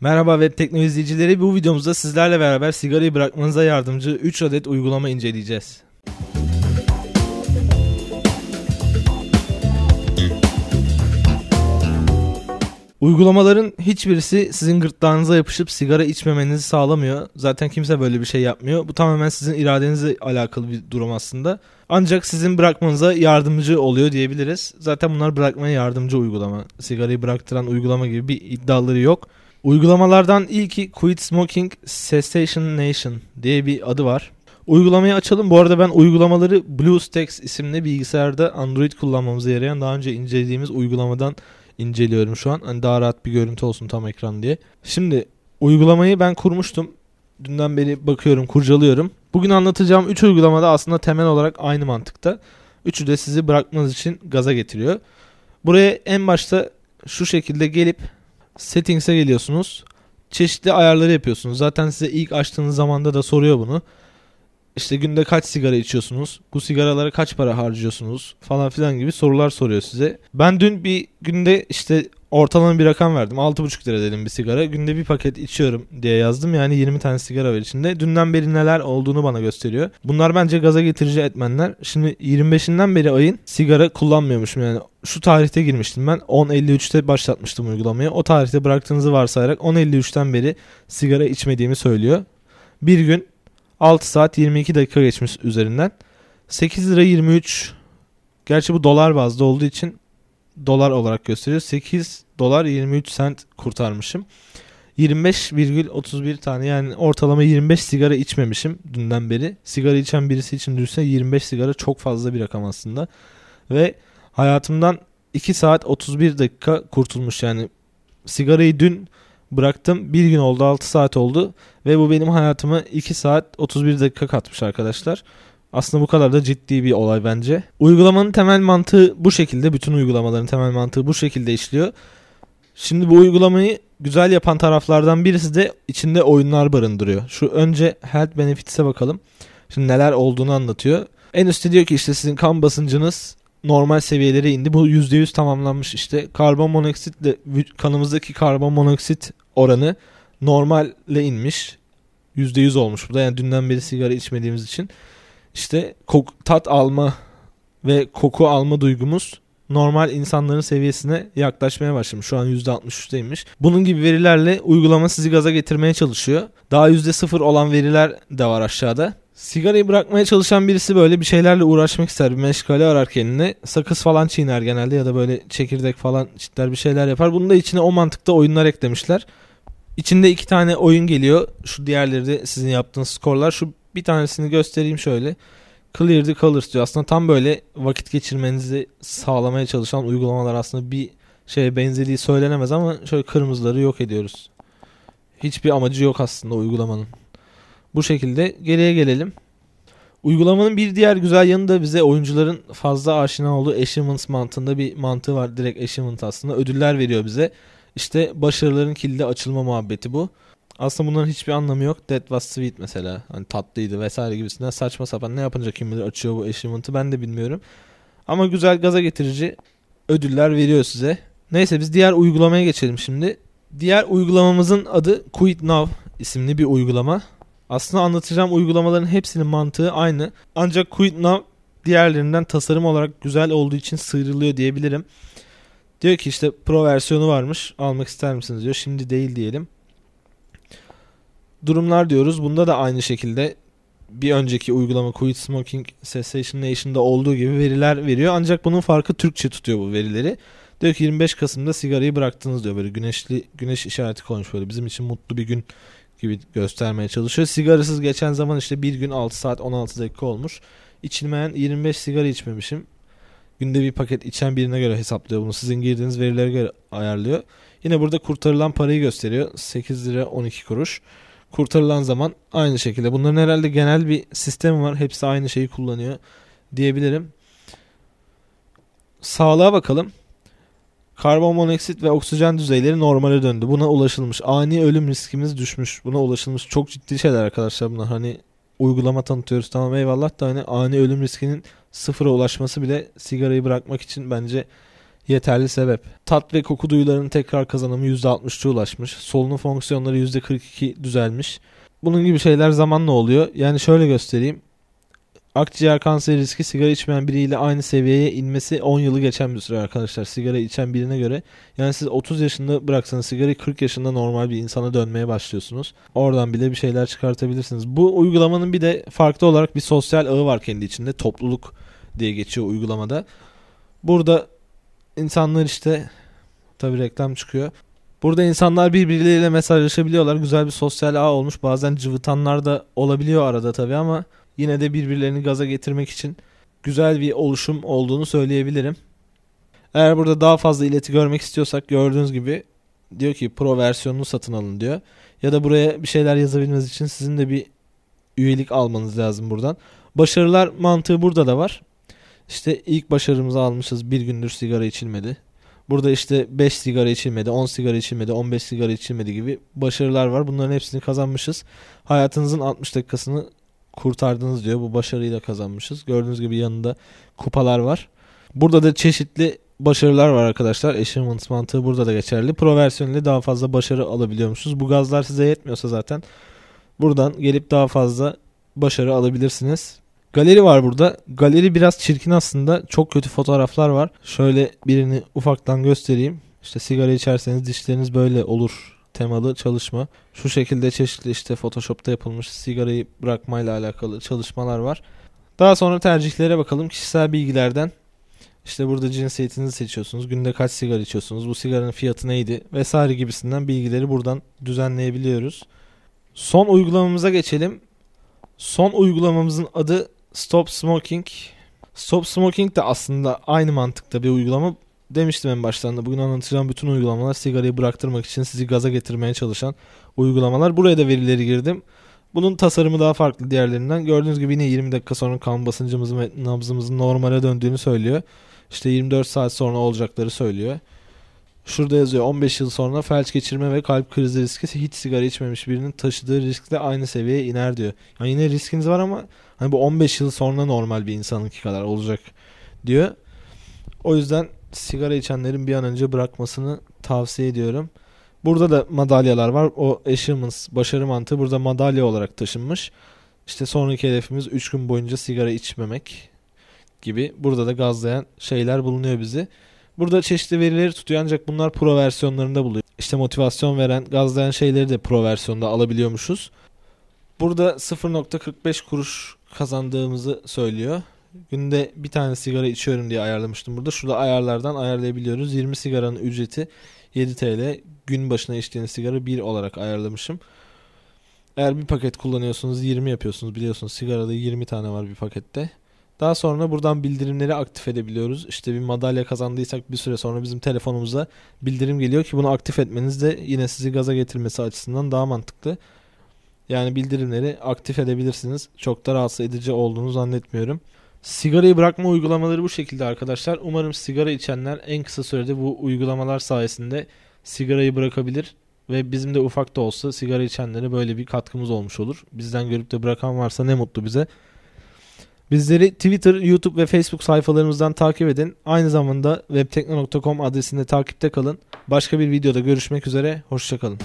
Merhaba web teknoloji izleyicileri. Bu videomuzda sizlerle beraber sigarayı bırakmanıza yardımcı 3 adet uygulama inceleyeceğiz. Uygulamaların hiçbirisi sizin gırtlağınıza yapışıp sigara içmemenizi sağlamıyor. Zaten kimse böyle bir şey yapmıyor. Bu tamamen sizin iradenizle alakalı bir durum aslında. Ancak sizin bırakmanıza yardımcı oluyor diyebiliriz. Zaten bunlar bırakmaya yardımcı uygulama. Sigarayı bıraktıran uygulama gibi bir iddiaları yok. Uygulamalardan ilki Quit Smoking Cessation Nation diye bir adı var. Uygulamayı açalım. Bu arada ben uygulamaları BlueStacks isimli bilgisayarda Android kullanmamıza yarayan daha önce incelediğimiz uygulamadan inceliyorum şu an. Hani daha rahat bir görüntü olsun tam ekran diye. Şimdi uygulamayı ben kurmuştum. Dünden beri bakıyorum, kurcalıyorum. Bugün anlatacağım 3 uygulamada aslında temel olarak aynı mantıkta. Üçü de sizi bırakmanız için gaza getiriyor. Buraya en başta şu şekilde gelip Settings'e geliyorsunuz. Çeşitli ayarları yapıyorsunuz. Zaten size ilk açtığınız zamanda da soruyor bunu. İşte günde kaç sigara içiyorsunuz? Bu sigaralara kaç para harcıyorsunuz? Falan filan gibi sorular soruyor size. Ben dün bir günde işte ortalama bir rakam verdim. 6,5 lira dedim bir sigara. Günde bir paket içiyorum diye yazdım. Yani 20 tane sigara var içinde. Dünden beri neler olduğunu bana gösteriyor. Bunlar bence gaza getirici etmenler. Şimdi 25'inden beri ayın sigara kullanmıyormuşum yani. Şu tarihte girmiştim ben. 10.53'te başlatmıştım uygulamayı. O tarihte bıraktığınızı varsayarak 10.53'ten beri sigara içmediğimi söylüyor. Bir gün 6 saat 22 dakika geçmiş üzerinden. 8 lira 23 gerçi bu dolar bazlı olduğu için dolar olarak gösteriyor. 8 dolar 23 sent kurtarmışım. 25,31 tane yani ortalama 25 sigara içmemişim dünden beri. Sigara içen birisi için düşünse 25 sigara çok fazla bir rakam aslında. Ve hayatımdan 2 saat 31 dakika kurtulmuş yani sigarayı dün bıraktım. Bir gün oldu 6 saat oldu ve bu benim hayatımı 2 saat 31 dakika katmış arkadaşlar. Aslında bu kadar da ciddi bir olay bence. Uygulamanın temel mantığı bu şekilde. Bütün uygulamaların temel mantığı bu şekilde işliyor. Şimdi bu uygulamayı güzel yapan taraflardan birisi de içinde oyunlar barındırıyor. Şu önce Health Benefits'e bakalım. Şimdi neler olduğunu anlatıyor. En üstte diyor ki işte sizin kan basıncınız normal seviyelere indi. Bu %100 tamamlanmış işte. Karbon monoksitle kanımızdaki karbon monoksit oranı normalle inmiş. %100 olmuş bu da. Yani dünden beri sigara içmediğimiz için işte kok tat alma ve koku alma duygumuz normal insanların seviyesine yaklaşmaya başlamış. Şu an %63'teymiş. Bunun gibi verilerle uygulama sizi gaza getirmeye çalışıyor. Daha %0 olan veriler de var aşağıda. Sigarayı bırakmaya çalışan birisi böyle bir şeylerle uğraşmak ister. Bir meşgale arar kendine. Sakız falan çiğner genelde ya da böyle çekirdek falan çitler bir şeyler yapar. Bunu da içine o mantıkta oyunlar eklemişler. İçinde iki tane oyun geliyor. Şu diğerleri de sizin yaptığınız skorlar. Şu bir tanesini göstereyim şöyle. Clear the Colors diyor. Aslında tam böyle vakit geçirmenizi sağlamaya çalışan uygulamalar aslında bir şeye benzerliği söylenemez ama şöyle kırmızıları yok ediyoruz. Hiçbir amacı yok aslında uygulamanın. Bu şekilde geriye gelelim. Uygulamanın bir diğer güzel yanı da bize oyuncuların fazla aşina olduğu achievements mantığında bir mantığı var. Direkt achievement aslında ödüller veriyor bize. İşte başarıların kilde açılma muhabbeti bu. Aslında bunların hiçbir anlamı yok. Dead was sweet mesela. Hani tatlıydı vesaire gibisinden saçma sapan ne yapınca kim bilir açıyor bu achievement'ı ben de bilmiyorum. Ama güzel gaza getirici ödüller veriyor size. Neyse biz diğer uygulamaya geçelim şimdi. Diğer uygulamamızın adı Quit Now isimli bir uygulama. Aslında anlatacağım uygulamaların hepsinin mantığı aynı. Ancak Quit diğerlerinden tasarım olarak güzel olduğu için sıyrılıyor diyebilirim. Diyor ki işte pro versiyonu varmış almak ister misiniz diyor. Şimdi değil diyelim. Durumlar diyoruz. Bunda da aynı şekilde bir önceki uygulama Quit Smoking Cessation Nation'da olduğu gibi veriler veriyor. Ancak bunun farkı Türkçe tutuyor bu verileri. Diyor ki 25 Kasım'da sigarayı bıraktınız diyor böyle güneşli güneş işareti koymuş böyle bizim için mutlu bir gün gibi göstermeye çalışıyor. Sigarasız geçen zaman işte bir gün 6 saat 16 dakika olmuş. İçilmeyen 25 sigara içmemişim. Günde bir paket içen birine göre hesaplıyor bunu. Sizin girdiğiniz verilere göre ayarlıyor. Yine burada kurtarılan parayı gösteriyor. 8 lira 12 kuruş. Kurtarılan zaman aynı şekilde. Bunların herhalde genel bir sistemi var. Hepsi aynı şeyi kullanıyor diyebilirim. Sağlığa bakalım. Karbon monoksit ve oksijen düzeyleri normale döndü. Buna ulaşılmış. Ani ölüm riskimiz düşmüş. Buna ulaşılmış. Çok ciddi şeyler arkadaşlar bunlar. Hani uygulama tanıtıyoruz tamam eyvallah da hani ani ölüm riskinin sıfıra ulaşması bile sigarayı bırakmak için bence yeterli sebep. Tat ve koku duyularının tekrar kazanımı %60'a ulaşmış. Solunum fonksiyonları %42 düzelmiş. Bunun gibi şeyler zamanla oluyor. Yani şöyle göstereyim. Akciğer kanseri riski sigara içmeyen biriyle aynı seviyeye inmesi 10 yılı geçen bir süre arkadaşlar. Sigara içen birine göre. Yani siz 30 yaşında bıraksanız sigarayı 40 yaşında normal bir insana dönmeye başlıyorsunuz. Oradan bile bir şeyler çıkartabilirsiniz. Bu uygulamanın bir de farklı olarak bir sosyal ağı var kendi içinde. Topluluk diye geçiyor uygulamada. Burada insanlar işte tabi reklam çıkıyor. Burada insanlar birbirleriyle mesajlaşabiliyorlar. Güzel bir sosyal ağ olmuş. Bazen cıvıtanlar da olabiliyor arada tabi ama yine de birbirlerini gaza getirmek için güzel bir oluşum olduğunu söyleyebilirim. Eğer burada daha fazla ileti görmek istiyorsak gördüğünüz gibi diyor ki pro versiyonunu satın alın diyor. Ya da buraya bir şeyler yazabilmeniz için sizin de bir üyelik almanız lazım buradan. Başarılar mantığı burada da var. İşte ilk başarımızı almışız bir gündür sigara içilmedi. Burada işte 5 sigara içilmedi, 10 sigara içilmedi, 15 sigara içilmedi gibi başarılar var. Bunların hepsini kazanmışız. Hayatınızın 60 dakikasını kurtardınız diyor. Bu başarıyı da kazanmışız. Gördüğünüz gibi yanında kupalar var. Burada da çeşitli başarılar var arkadaşlar. Achievement mantığı burada da geçerli. Pro versiyonuyla daha fazla başarı alabiliyormuşuz. Bu gazlar size yetmiyorsa zaten buradan gelip daha fazla başarı alabilirsiniz. Galeri var burada. Galeri biraz çirkin aslında. Çok kötü fotoğraflar var. Şöyle birini ufaktan göstereyim. İşte sigara içerseniz dişleriniz böyle olur temalı çalışma. Şu şekilde çeşitli işte Photoshop'ta yapılmış sigarayı bırakmayla alakalı çalışmalar var. Daha sonra tercihlere bakalım. Kişisel bilgilerden işte burada cinsiyetinizi seçiyorsunuz. Günde kaç sigara içiyorsunuz? Bu sigaranın fiyatı neydi? Vesaire gibisinden bilgileri buradan düzenleyebiliyoruz. Son uygulamamıza geçelim. Son uygulamamızın adı Stop Smoking. Stop Smoking de aslında aynı mantıkta bir uygulama. Demiştim en baştan bugün anlatacağım bütün uygulamalar sigarayı bıraktırmak için sizi gaza getirmeye çalışan uygulamalar. Buraya da verileri girdim. Bunun tasarımı daha farklı diğerlerinden. Gördüğünüz gibi yine 20 dakika sonra kan basıncımızın ve nabzımızın normale döndüğünü söylüyor. İşte 24 saat sonra olacakları söylüyor. Şurada yazıyor 15 yıl sonra felç geçirme ve kalp krizi riski hiç sigara içmemiş birinin taşıdığı riskle aynı seviyeye iner diyor. Yani yine riskiniz var ama hani bu 15 yıl sonra normal bir insanınki kadar olacak diyor. O yüzden sigara içenlerin bir an önce bırakmasını tavsiye ediyorum. Burada da madalyalar var. O eşimiz başarı mantığı burada madalya olarak taşınmış. İşte sonraki hedefimiz 3 gün boyunca sigara içmemek gibi. Burada da gazlayan şeyler bulunuyor bizi. Burada çeşitli verileri tutuyor ancak bunlar pro versiyonlarında buluyor. İşte motivasyon veren, gazlayan şeyleri de pro versiyonda alabiliyormuşuz. Burada 0.45 kuruş kazandığımızı söylüyor. Günde bir tane sigara içiyorum diye ayarlamıştım burada. Şurada ayarlardan ayarlayabiliyoruz. 20 sigaranın ücreti 7 TL. Gün başına içtiğiniz sigara 1 olarak ayarlamışım. Eğer bir paket kullanıyorsunuz 20 yapıyorsunuz biliyorsunuz. Sigarada 20 tane var bir pakette. Daha sonra buradan bildirimleri aktif edebiliyoruz. İşte bir madalya kazandıysak bir süre sonra bizim telefonumuza bildirim geliyor ki bunu aktif etmeniz de yine sizi gaza getirmesi açısından daha mantıklı. Yani bildirimleri aktif edebilirsiniz. Çok da rahatsız edici olduğunu zannetmiyorum. Sigarayı bırakma uygulamaları bu şekilde arkadaşlar. Umarım sigara içenler en kısa sürede bu uygulamalar sayesinde sigarayı bırakabilir ve bizim de ufak da olsa sigara içenlere böyle bir katkımız olmuş olur. Bizden görüp de bırakan varsa ne mutlu bize. Bizleri Twitter, YouTube ve Facebook sayfalarımızdan takip edin. Aynı zamanda webtekno.com adresinde takipte kalın. Başka bir videoda görüşmek üzere. Hoşçakalın.